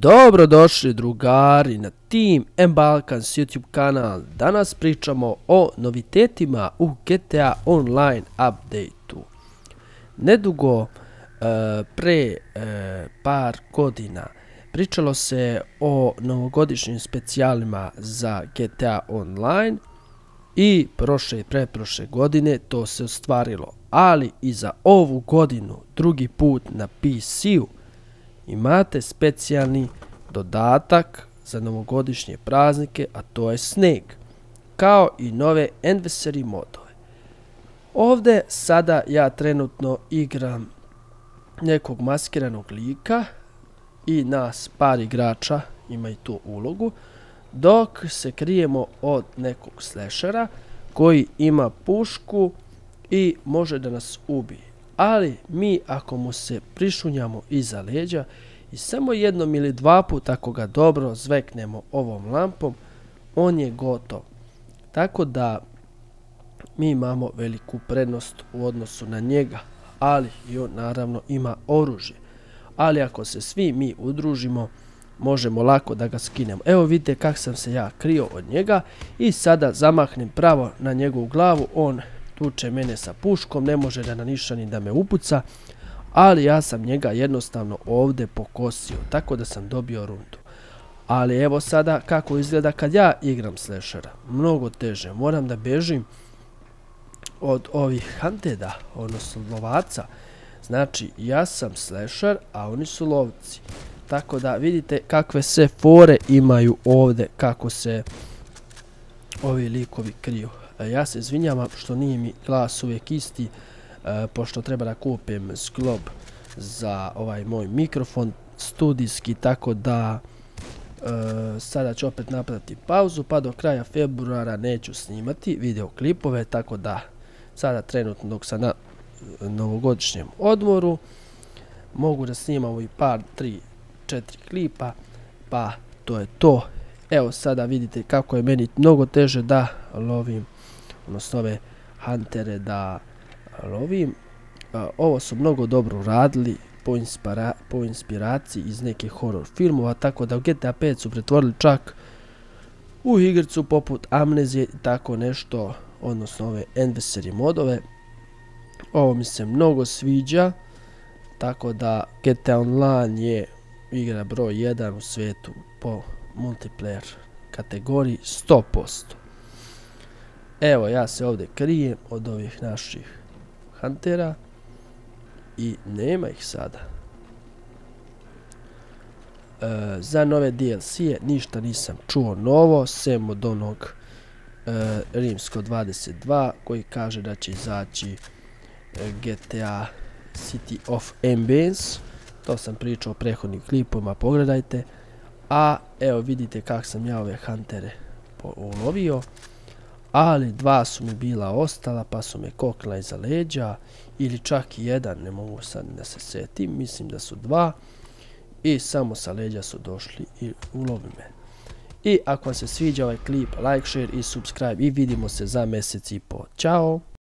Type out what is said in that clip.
Dobro došli drugari na Team M Balkans YouTube kanal. Danas pričamo o novitetima u GTA Online update-u. Nedugo eh, pre eh, par godina pričalo se o novogodišnjim specijalima za GTA Online i prošle i preprošle godine to se ostvarilo. Ali i za ovu godinu drugi put na PC-u 2021 imate specijalni dodatak za novogodišnje praznike, a to je sneg, kao i nove adversary modove. Ovde sada ja trenutno igram nekog maskiranog lika i nas par igrača ima i tu ulogu, dok se krijemo od nekog slashera koji ima pušku i može da nas ubije ali mi ako mu se prišunjamo iza leđa i samo jednom ili dva puta ako ga dobro zveknemo ovom lampom, on je gotov. Tako da mi imamo veliku prednost u odnosu na njega, ali i on naravno ima oružje. Ali ako se svi mi udružimo, možemo lako da ga skinemo. Evo vidite kak sam se ja krio od njega i sada zamahnem pravo na njegovu glavu, on tuče mene sa puškom, ne može da naniša ni da me upuca, ali ja sam njega jednostavno ovde pokosio, tako da sam dobio rundu. Ali evo sada kako izgleda kad ja igram slashera. Mnogo teže, moram da bežim od ovih hanteda, odnosno lovaca. Znači, ja sam slasher, a oni su lovci. Tako da vidite kakve se fore imaju ovde, kako se ovi likovi kriju. E, ja se izvinjavam što nije mi glas uvijek isti e, pošto treba da kupim sklop za ovaj moj mikrofon studijski tako da e, sada ću opet napraviti pauzu pa do kraja februara neću snimati videoklipove tako da sada trenutno dok sam na novogodišnjem odmoru mogu da snimam ovaj par, tri, četiri klipa pa to je to evo sada vidite kako je meni mnogo teže da lovim odnosno ove hantere da lovim. Ovo su mnogo dobro radili po inspiraciji iz neke horror filmova, tako da u GTA 5 su pretvorili čak u igricu poput Amnezije i tako nešto, odnosno ove Adversary modove. Ovo mi se mnogo sviđa, tako da GTA Online je igra broj 1 u svijetu po multiplayer kategoriji 100%. Evo, ja se ovdje krijem od ovih naših huntera i nema ih sada. E, za nove DLC-e ništa nisam čuo novo, sem od onog e, Rimsko 22 koji kaže da će izaći e, GTA City of Ambience. To sam pričao u prehodnim klipovima, pogledajte. A evo vidite kak sam ja ove huntere ulovio. Uvijek ali dva su mi bila ostala pa su me kokla iza leđa ili čak i jedan, ne mogu sad da se setim, mislim da su dva i samo sa leđa su došli i ulovi me. I ako vam se sviđa ovaj klip, like, share i subscribe i vidimo se za mjesec i po. Ćao!